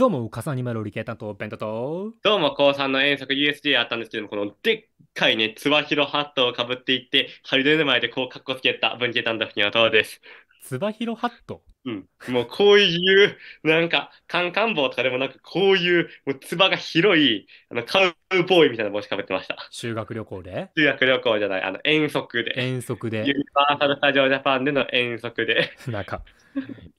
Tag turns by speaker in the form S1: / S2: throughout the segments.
S1: どうも、かさにまるリケータとベントと。
S2: どうも、高三の遠足 USJ あったんですけども、このでっかいね、つばひろハットをかぶっていって、ハリデネ前でこう、かっこつけた文系担当のとうです。つばひろハットうん、もうこういう、なんか、カンカン帽とかでもなく、こういう、もう、つばが広い、あの、カウボーイみたいな帽子かぶってました。
S1: 修学旅行で
S2: 修学旅行じゃない、あの、遠足で。
S1: 遠足で。ユニ
S2: バーサル・スタジオ・ジャパンでの遠足で。
S1: なんか、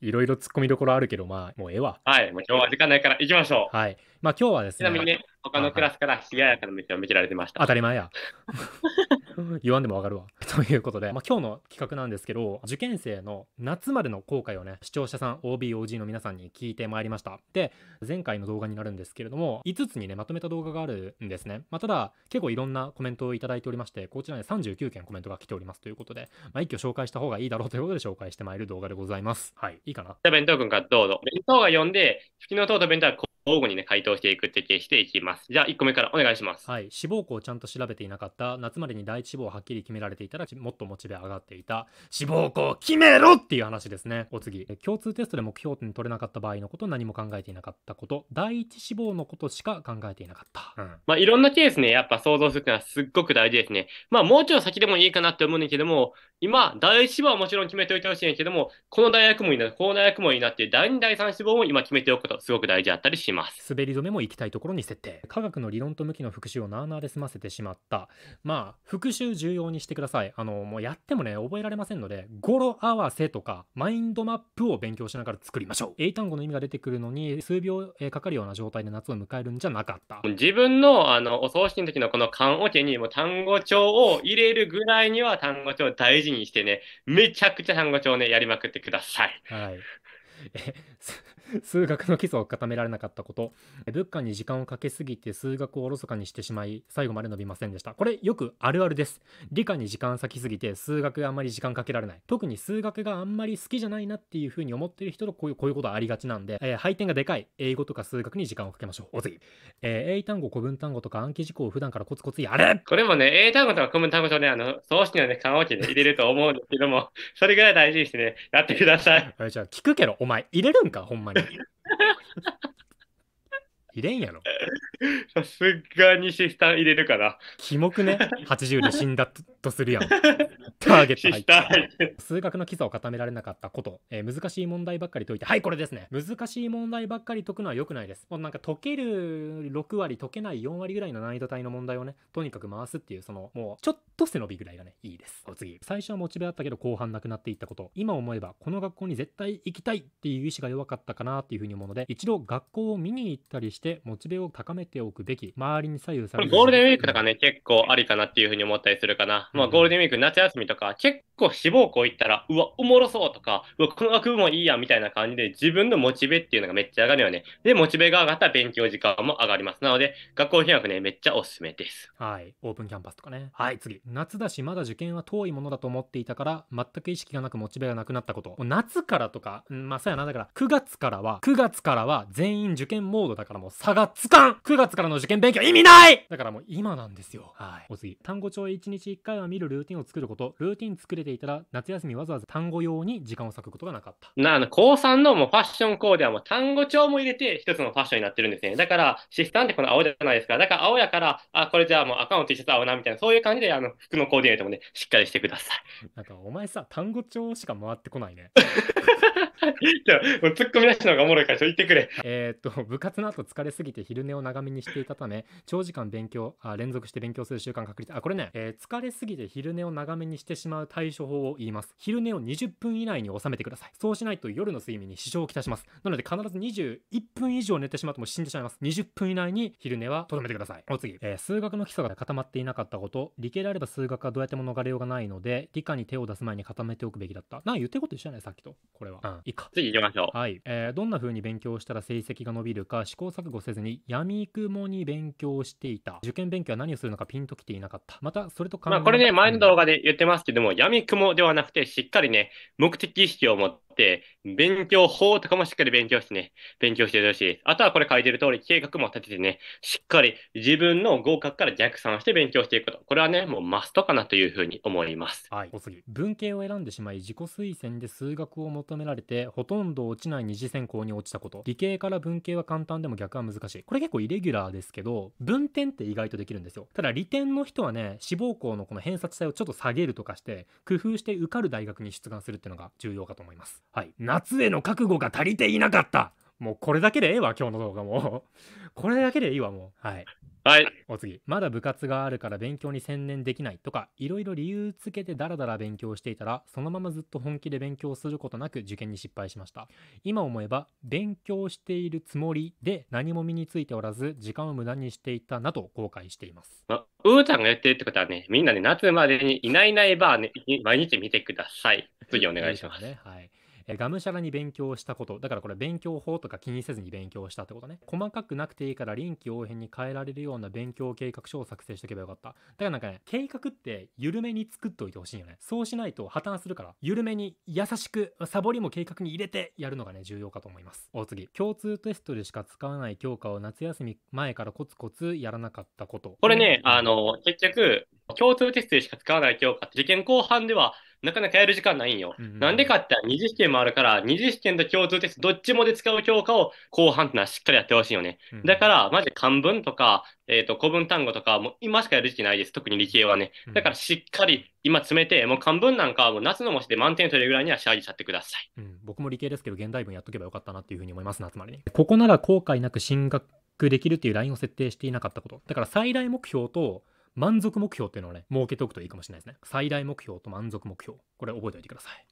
S1: いろいろ突っ込みどころあるけど、まあ、もうええわ。
S2: はい、もう今日は時間ないから行きましょう。はい。
S1: まあ、今日はですね。ちなみに
S2: ね、他のクラスから冷ややかな道を見切られてました。当たり
S1: 前や。言わんでもわかるわ。ということで、まあ、今日の企画なんですけど、受験生の夏までの後悔をね、ね、視聴者さん、OBOG の皆さんに聞いてまいりました。で、前回の動画になるんですけれども、5つにね、まとめた動画があるんですね。まあ、ただ、結構いろんなコメントをいただいておりまして、こちらね、39件コメントが来ておりますということで、まあ、一挙紹介した方がいいだろうということで紹介してまいる動画でございます。はい、いいかな。じ
S2: ゃあ、弁当君からどうぞ。弁当が読んで、月の塔と弁当は交互にね、回答していくって形していきます。じゃあ、1個目からお願いしま
S1: す。はい。志望校をちゃんと調べていなかった。夏までに第一志望をはっきり決められていたら、もっとモチベ上がっていた。志望校決めろっていう話ですね。お次。共通テストで目標点取れなかった場合のこと何も考えていなかったこと。第一志望のことしか考えていなかった。うん。
S2: まあ、いろんなケースね、やっぱ想像するのはすっごく大事ですね。まあ、もうちょい先でもいいかなって思うんだけども、今、第1志望はもちろん決めておいてほしいんやけども、この大学もいいな、この大学もいいなっていう第二、第三志望も今決めておくこと、すごく大事だったりしま
S1: す。滑り止めも行きたいところに設定。科学の理論と向きの復習をなあなあで済ませてしまった。まあ、復習重要にしてください。あの、もうやってもね、覚えられませんので、語呂合わせとか、マインドマップを勉強しながら作りましょう。英単語の意味が出てくるのに、数秒かかるような状態で夏を迎えるんじゃなかっ
S2: た。自分の、あの、お葬式の時のこの缶オケに、も単語帳を入れるぐらいには単語帳大事にしてね、めちゃくちゃ単語帳ね、やりまくってください。
S1: はい。数学の基礎を固められなかったこと、物価に時間をかけすぎて数学をおろそかにしてしまい、最後まで伸びませんでした。これよくあるあるです。理科に時間割きすぎて、数学があんまり時間かけられない。特に数学があんまり好きじゃないなっていうふうに思ってる人とこういうこういうことありがちなんで、えー、配点がでかい英語とか数学に時間をかけましょう。お次。えー、英単語、古文単語とか暗記事項を普段からコツコツやれ
S2: これもね、英単語とか古文単語とね、あの、総式のね、漢方機で入れると思うんですけども、それぐらい大
S1: 事にしてね、やってください。じゃあ、聞くけど、お前前、入れるんか、ほんまに。入れんやろ。さすがにシスター入れるかな。キモくね ?80 で死んだとするやん。ターゲット入った。数学の基礎を固められなかったこと、えー、難しい問題ばっかり解いて、はい、これですね。難しい問題ばっかり解くのは良くないです。もうなんか解ける6割、解けない4割ぐらいの難易度帯の問題をね、とにかく回すっていう、その、もう、ちょっと背伸びぐらいがね、いいです。お次。最初はモチベだったけど、後半なくなっていったこと。今思えば、この学校に絶対行きたいっていう意志が弱かったかなっていうふうに思うので、一度学校を見に行ったりして、モチベを高めておくべき、周りに左右される。ゴールデンウィーク
S2: とかね、結構ありかなっていうふうに思ったりするかな。まあ、ゴールデンウィーク、夏休みとか、結構志望校行ったら、うわ、おもろそうとか、うわ、この学部もいいやみたいな感じで、自分のモチベっていうのがめっちゃ上がるよね。で、モチベが上がったら勉強時間も上がります。なので、学校開学ね、めっちゃおすすめです。
S1: はい、オープンキャンパスとかね。はい、次。夏だし、まだ受験は遠いものだと思っていたから、全く意識がなくモチベがなくなったこと。夏からとか、うん、まあ、そうやな、だから、9月からは、9月からは全員受験モードだからもう差がつかん !9 月からの受験勉強意味ないだからもう今なんですよ。はい。お次。単語帳1日1回を見るルーティンを作ること、ルーティン作れていたら、夏休みわざわざ単語用に時間を割くことがなかっ
S2: た。なあ、の高3のもうファッションコーデはもう単語帳も入れて一つのファッションになってるんですね。だから、シスタンってこの青じゃないですか。だから青やから、あ、これじゃあもう赤の T シャツ青なみたいな、そういう感じであの服のコーディネートもね、しっかりしてくださ
S1: い。なんかお前さ、単語帳しか回ってこないね。じゃあ、もうツッコミ出しの方がおもろいから、ちょ、言ってくれ。えっと、部活の後疲れすぎて昼寝を長めにしていたため、長時間勉強、あ連続して勉強する習慣確立。あ、これね、えー、疲れすぎぎて昼寝を長めにしてしまう対処法を言います。昼寝を20分以内に収めてください。そうしないと夜の睡眠に支障をきたします。なので必ず21分以上寝てしまうとも死んでしまいます。20分以内に昼寝はとどめてください。お次、えー、数学の基礎が固まっていなかったこと、理系であれば数学はどうやっても逃れようがないので、理科に手を出す前に固めておくべきだった。なん言ってること一緒じゃないさっきと。これは。うん。いいか。次行きましょう。はい。えー、どんな風に勉強したら成績が伸びるか試行錯誤せずに闇雲に勉強していた。受験勉強は何をするのかピンときていなかった。また、それと関連、ね、
S2: 前の動画で言ってますけども、闇雲ではなくて、しっかりね、目的意識を持っ、勉強法とかもしっかり勉強してね、勉強してほしい。あとはこれ書いてる通り、計画も立ててね、しっかり自分の合格から逆算して勉強していくこと。これはね、もうマストかなというふうに思います。
S1: はい、お次。文系を選んでしまい、自己推薦で数学を求められて、ほとんど落ちない二次選考に落ちたこと。理系から文系は簡単でも逆は難しい。これ結構イレギュラーですけど、分点って意外とできるんですよ。ただ、利点の人はね、志望校のこの偏差値をちょっと下げるとかして、工夫して受かる大学に出願するっていうのが重要かと思います。はい、夏への覚悟が足りていなかったもうこれだけでええわ今日の動画も これだけでいいわもうはいはい、お次まだ部活があるから勉強に専念できないとかいろいろ理由つけてダラダラ勉強していたらそのままずっと本気で勉強することなく受験に失敗しました今思えば勉強しているつもりで何も身についておらず時間を無駄にしていたなと後悔しています、
S2: まうーちゃんがやってるってことはねみんなね夏までにいないいないばーね毎日見てください次お願いします、
S1: ね、はいえがむしゃらに勉強したこと。だからこれ勉強法とか気にせずに勉強したってことね。細かくなくていいから臨機応変に変えられるような勉強計画書を作成しておけばよかった。だからなんかね、計画って緩めに作っておいてほしいよね。そうしないと破綻するから、緩めに優しく、サボりも計画に入れてやるのがね、重要かと思います。お次。共通テストでしか使わない教科を夏休み前からコツコツやらなかったこと。これね、
S2: あの、結局、共通テストでしか使わない教科って受験後半ではなかなかやる時間ないんよ。な、んでかって二次試験もあるから、二次試験と共通テストどっちもで使う教科を後半ってのはしっかりやってほしいよね。だから、まじ漢文とか、えー、と古文単語とか、も今しかやる時期ないです。特に理系はね。だからしっかり今詰めて、もう漢文なんかはもう夏の模試で満点取れるぐらいには仕上
S1: げちゃってください、うん。僕も理系ですけど、現代文やっとけばよかったなっていうふうに思いますね、つまりね。ここなら後悔なく進学できるっていうラインを設定していなかったこと。だから最大目標と満足目標っていうのをね、設けておくといいかもしれないですね。最大目標と満足目標。これ覚えておいてください。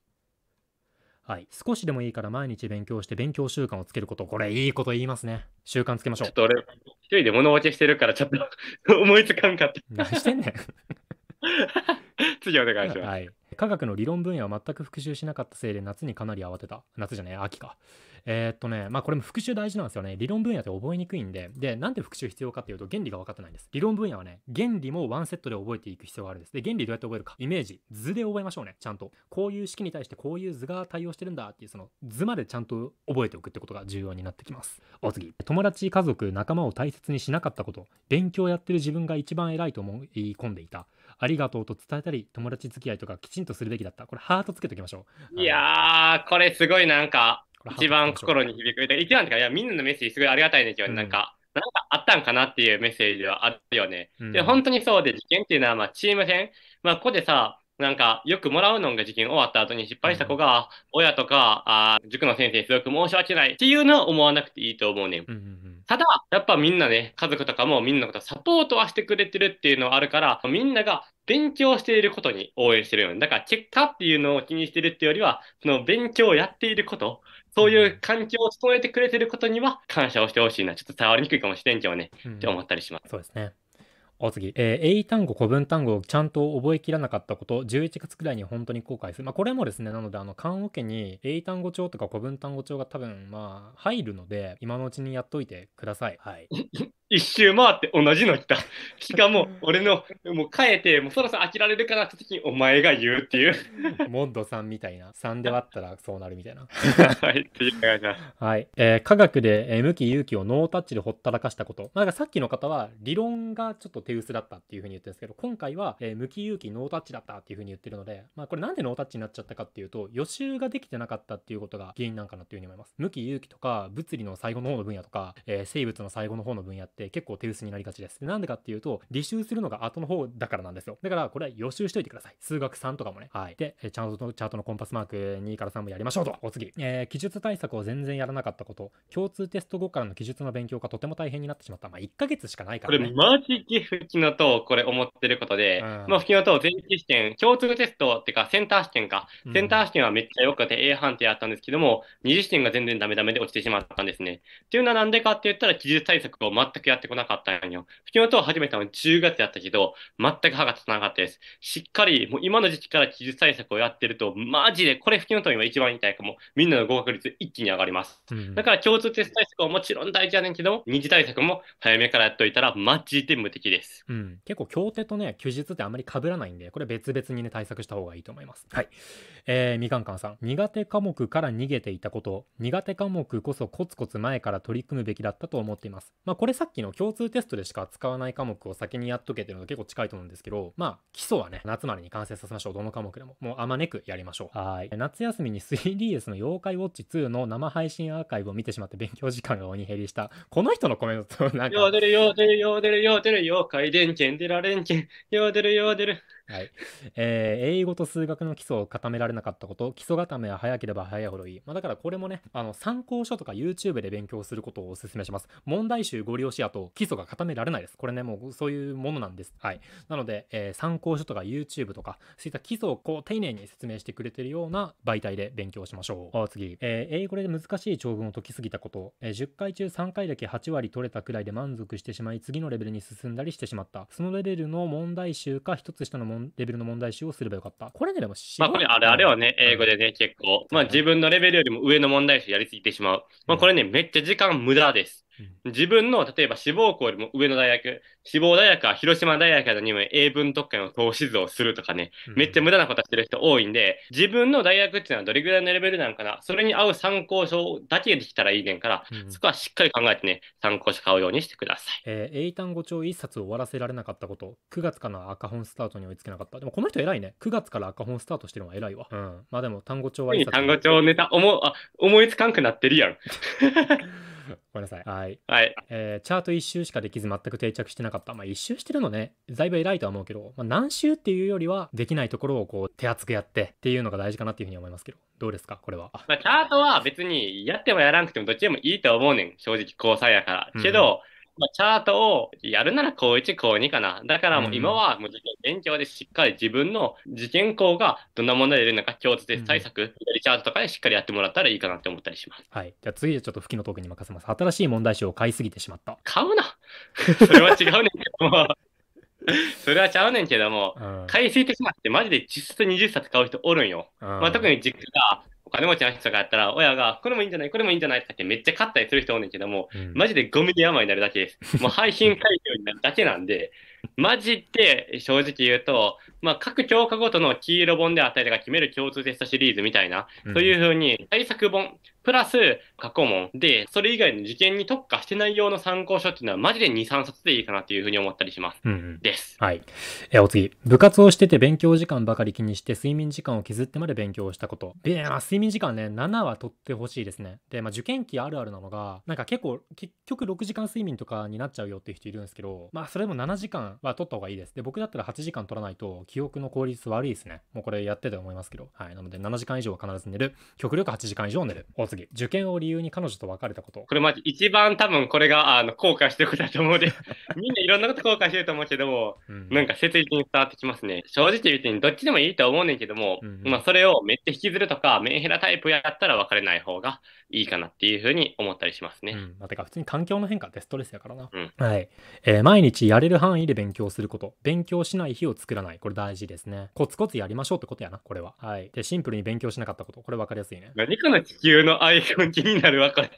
S1: はい。少しでもいいから毎日勉強して勉強習慣をつけること。これいいこと言いますね。習慣つけましょう。ちょっ
S2: と俺、一人で物分けしてるからちょっと 思いつかんかった。何してんねん 次お願いします。は
S1: い。科学の理論分野を全く復習しなかったせいで夏にかなり慌てた。夏じゃない、秋か。えー、っとね、まあこれも復習大事なんですよね。理論分野って覚えにくいんで、で、なんで復習必要かっていうと原理が分かってないんです。理論分野はね、原理もワンセットで覚えていく必要があるんです。で、原理どうやって覚えるか。イメージ、図で覚えましょうね、ちゃんと。こういう式に対してこういう図が対応してるんだっていう、その図までちゃんと覚えておくってことが重要になってきます。お次。友達、家族、仲間を大切にしなかったこと。勉強やってる自分が一番偉いと思い込んでいた。ありがとうと伝えたり、友達付き合いとかきちんとするべきだった。これ、ハートつけておきましょ
S2: う。いやー、これすごいなんか、一番心に響く。一番ってか、いや、みんなのメッセージすごいありがたいですよね。うん、なんか、なんかあったんかなっていうメッセージはあるよね。うん、で、本当にそうで、受験っていうのは、まあ、チーム戦。まあ、ここでさ、なんか、よくもらうのが受験終わった後に失敗した子が、親とか、あ塾の先生にすごく申し訳ないっていうのは思わなくていいと思うね。うんうんうんただ、やっぱみんなね、家族とかもみんなのことサポートはしてくれてるっていうのはあるから、みんなが勉強していることに応援してるよね。だから結果っていうのを気にしてるっていうよりは、その勉強をやっていること、そういう環境を整えてくれてることには感謝をしてほしいな。ちょっと伝わりにくいかもしれんけどね、うん、って思ったりします。そうです
S1: ね。お次、えー、英単語、古文単語をちゃんと覚えきらなかったこと、11月くらいに本当に後悔する。まあ、これもですね、なので、あの、漢語家に英単語帳とか古文単語帳が多分、まあ、入るので、今のうちにやっといてください。はい。
S2: 一周回って同じの来た。しかも、俺の、もう変えて、もうそろそろ飽きられるかなって時にお前が言うっていう。モッドさん
S1: みたいな。3で割ったらそうなるみたいな。はい、次お願いします。はい。えー、科学で、えー、向き勇気をノータッチでほったらかしたこと。なんかさっきの方は、理論がちょっと手薄だったっていうふうに言ってるんですけど、今回は、えー、向き勇気ノータッチだったっていうふうに言ってるので、まあこれなんでノータッチになっちゃったかっていうと、予習ができてなかったっていうことが原因なんかなっていうふうに思います。向き勇気とか、物理の最後の方の分野とか、えー、生物の最後の方の分野って、って結構手薄になりがちです。なんでかっていうと、履修するのが後の方だからなんですよ。だからこれは予習しといてください。数学3とかもね。はい。で、チャートのチャートのコンパスマーク2から3もやりましょうと。お次。えー、記述対策を全然やらなかったこと。共通テスト後からの記述の勉強がとても大変になってしまった。まあ1ヶ月しかないから、ね。これ
S2: マジで不キのとこれ思ってることで、うん、まあフキノと前期試験、共通テストってかセンター試験か。センター試験はめっちゃ良くて A 判定やったんですけども、二次試験が全然ダメダメで落ちてしまったんですね。っていうのはなんでかって言ったら記述対策を全く合ってこなかったんよ。吹きのとを始めたのは10月やったけど、全く歯が立たなかったです。しっかり、もう今の時期から記述対策をやってると、マジでこれ吹きの塔今一番痛いかも、みんなの合格率一気に上がります。うん、だから共通テスト対策はもちろん大事やねんけど、二次対策も早めからやっといたら、マジで無敵です。
S1: うん。結構、協定とね、休日ってあんまり被らないんで、これ別々にね、対策した方がいいと思います。はい。えー、みかんかんさん、苦手科目から逃げていたこと、苦手科目こそコツコツ前から取り組むべきだったと思っています。まあ、これさっき期の共通テストでしか使わない科目を先にやっとけっていうのが結構近いと思うんですけど、まあ、基礎はね、夏までに完成させましょう。どの科目でも。もうあまねくやりましょう。はい。夏休みに 3DS の妖怪ウォッチ2の生配信アーカイブを見てしまって勉強時間が鬼減りした。この人のコメント、なんか。よ
S2: るよるよるよる妖怪電出られんけん。よ
S1: るよる。はい、えー、英語と数学の基礎を固められなかったこと基礎固めは早ければ早いほどいい、まあ、だからこれもねあの参考書とか YouTube で勉強することをお勧めします問題集ご利用しやと基礎が固められないですこれねもうそういうものなんですはいなので、えー、参考書とか YouTube とかそういった基礎をこう丁寧に説明してくれてるような媒体で勉強しましょう次、えー、英語で難しい長文を解きすぎたこと、えー、10回中3回だけ8割取れたくらいで満足してしまい次のレベルに進んだりしてしまったそのレベルの問題集か1つ下の問題レベルの問題集をすればよかった。これね、でも、
S2: まあ、これあれあれはね、英語でね、結構、まあ、自分のレベルよりも上の問題集やりすぎてしまう。まあ、これね、めっちゃ時間無駄です。自分の例えば志望校よりも上の大学、志望大学は広島大学などにも英文特化の投資図をするとかね、めっちゃ無駄なことしてる人多いんで、自分の大学っていうのはどれぐらいのレベルなのかな、それに合う参考書だけできたらいいねんから、そこはしっかり考えてね、参考書買うようにしてくださ
S1: い。えー、英単語帳1冊終わらせられなかったこと、9月から赤本スタートに追いつけなかった。でもこの人偉いね。9月から赤本スタートしてるのは偉いわ。うん。まあでも単語帳は1冊。単
S2: 語帳ネタ思あ思いつかんくなってるやん。
S1: ごめんなさい。はい。はい、えー、チャート1周しかできず全く定着してなかった。まあ1周してるのね、だいぶ偉いとは思うけど、まあ、何周っていうよりは、できないところをこう手厚くやってっていうのが大事かなっていうふうに思いますけど、どうですか、これは。
S2: まあ、チャートは別にやってもやらなくてもどっちでもいいと思うねん、正直、交際やから。けど、うんまあ、チャートをやるなら高1、高2かな。だからもう今はもう受験勉強でしっかり自分の受験校がどんな問題出るのか、共通テスト対策、うん、チャートとかでしっかりやってもらったらいいかなって思ったりします。
S1: はい。じゃあ次はちょっと吹きのトークに任せます。新しい問題集を買いすぎてしまった。
S2: 買うな それは違うねんけども。それはちゃうねんけども、うん、買いすぎてしまって、マジで実質20冊買う人おるんよ。うん、まあ、特に実家がお金持ちの人があったら、親が、これもいいんじゃないこれもいいんじゃないってめっちゃ買ったりする人おんねんけども、うん、マジでゴミで山になるだけです。もう配信会場になるだけなんで、マジで正直言うと、まあ、各教科ごとの黄色本であったりとか決める共通テストシリーズみたいな、うん、そういうふうに対策本、プラス過去問で、それ以外の受験に特化してない用の参考書っていうのは、マジで2、3冊でいいかなっていうふうに思ったりします。うん、です。はい。え、お次。
S1: 部活をしてて勉強時間ばかり気にして、睡眠時間を削ってまで勉強をしたこと。で、まあ、睡眠時間ね、7は取ってほしいですね。で、まあ、受験期あるあるなのが、なんか結構、結局6時間睡眠とかになっちゃうよっていう人いるんですけど、まあ、それも7時間は取った方がいいです。で、僕だったら8時間取らないと、記憶の効率悪いですね。もうこれやってて思いますけど。はい。なので7時間以上は必ず寝る。極力8時間以上寝る。お次。受験を理由に彼女と別れたこと。
S2: これマジ一番多分これがあの後悔してることだと思うで、みんないろんなこと後悔してると思うけど、うん、なんか切実に伝わってきますね。正直言別にどっちでもいいと思うねんけども、うんうん、まあそれをめっちゃ引きずるとか、メンヘラタイプやったら別れない方がいいかなっていうふうに思ったりしますね。うん。まあ、てか
S1: 普通に環境の変化ってストレスやからな。うん、はい。えー、毎日やれる範囲で勉強すること。勉強しない日を作らない。これ大事ですね。コツコツやりましょうってことやな、これは。はい。で、シンプルに勉強しなかったこと。これ分かりやすいね。
S2: 何かの地球のアイコン気になるわ、これ。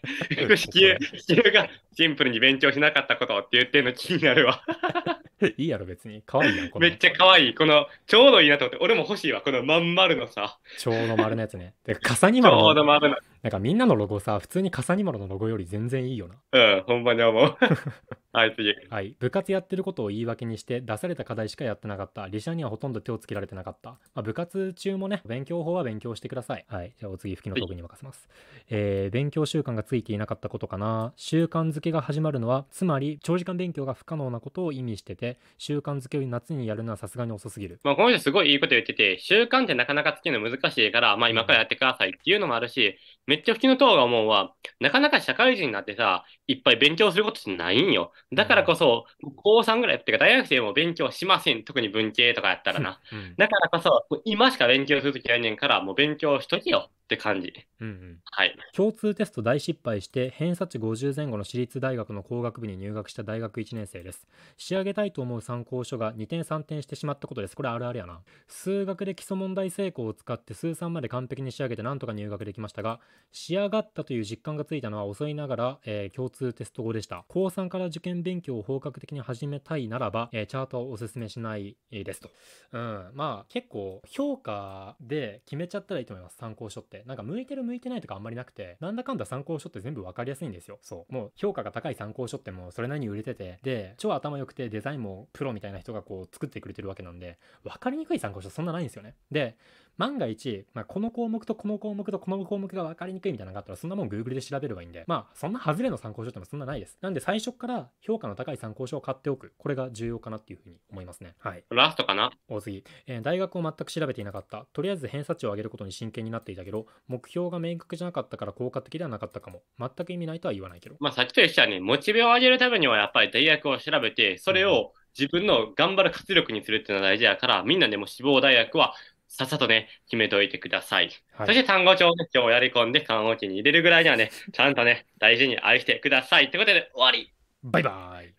S2: 地球、地球がシンプルに勉強しなかったことって言ってんの気になるわ。
S1: いいやろ、別に。可愛いやん、これ。めっちゃ
S2: 可愛い。この、ちょうどいいなと思って、俺も欲しいわ、このまん丸のさ。
S1: ちょうど丸のやつね。で、傘にも。ちょうど丸の。なんかみんなのロゴさ、普通に笠にまのロゴより全然いいよな。うん、ほんまに思う。はい、次。はい、部活やってることを言い訳にして、出された課題しかやってなかった。理社にはほとんど手をつけられてなかった。まあ、部活中もね、勉強法は勉強してください。はい、じゃあお次、吹きのトークに任せます。えー、勉強習慣がついていなかったことかな。習慣づけが始まるのは、つまり長時間勉強が不可能なことを意味してて、習慣づけを夏にやるのはさすがに遅すぎる。
S2: まあ、この人すごいいいこと言ってて、習慣ってなかなかつけるの難しいから、まあ今からやってくださいっていうのもあるし、めっちゃ普通のとは思うわ。なかなか社会人になってさ、いっぱい勉強することってないんよ。だからこそ、高3ぐらいっていうか、大学生も勉強しません。特に文系とかやったらな。うん、だからこそ、今しか勉強するときなねんから、もう勉強しとけよって感じ。うん、
S1: はい。共通テスト大失敗して、偏差値50前後の私立大学の工学部に入学した大学1年生です。仕上げたいと思う参考書が2点3点してしまったことです。これあるあるやな。数学で基礎問題成功を使って、数3まで完璧に仕上げて、なんとか入学できましたが、仕上がったという実感がついたのは遅いながら、えー、共通ステスト後でした。高3から受験勉強を本格的に始めたいならば、えー、チャートをお勧めしないですと。うん。まあ、結構、評価で決めちゃったらいいと思います。参考書って。なんか、向いてる向いてないとかあんまりなくて、なんだかんだ参考書って全部わかりやすいんですよ。そう。もう、評価が高い参考書ってもうそれなりに売れてて、で、超頭良くてデザインもプロみたいな人がこう作ってくれてるわけなんで、わかりにくい参考書そんなないんですよね。で、万が一、まあ、この項目とこの項目とこの項目が分かりにくいみたいなのがあったら、そんなもん Google で調べればいいんで、まあ、そんな外れの参考書ってもそんなないです。なんで、最初から評価の高い参考書を買っておく。これが重要かなっていうふうに思いますね。はい。
S2: ラストかな
S1: 大次、えー、大学を全く調べていなかった。とりあえず偏差値を上げることに真剣になっていたけど、目標が明確じゃなかったから効果的ではなかったかも。全く意味ないとは言わないけど。
S2: まあ、さっきと一緒はね、モチベを上げるためには、やっぱり大学を調べて、それを、自分の頑張る活力にするっていうのは大事やから、みんなでも志望大学はさっさとね、決めておいてください。はい、そして単語帳をね、今日やり込んで、漢王記に入れるぐらいにはね、ちゃんとね、大事に愛してください。ということで、終わりバイバイ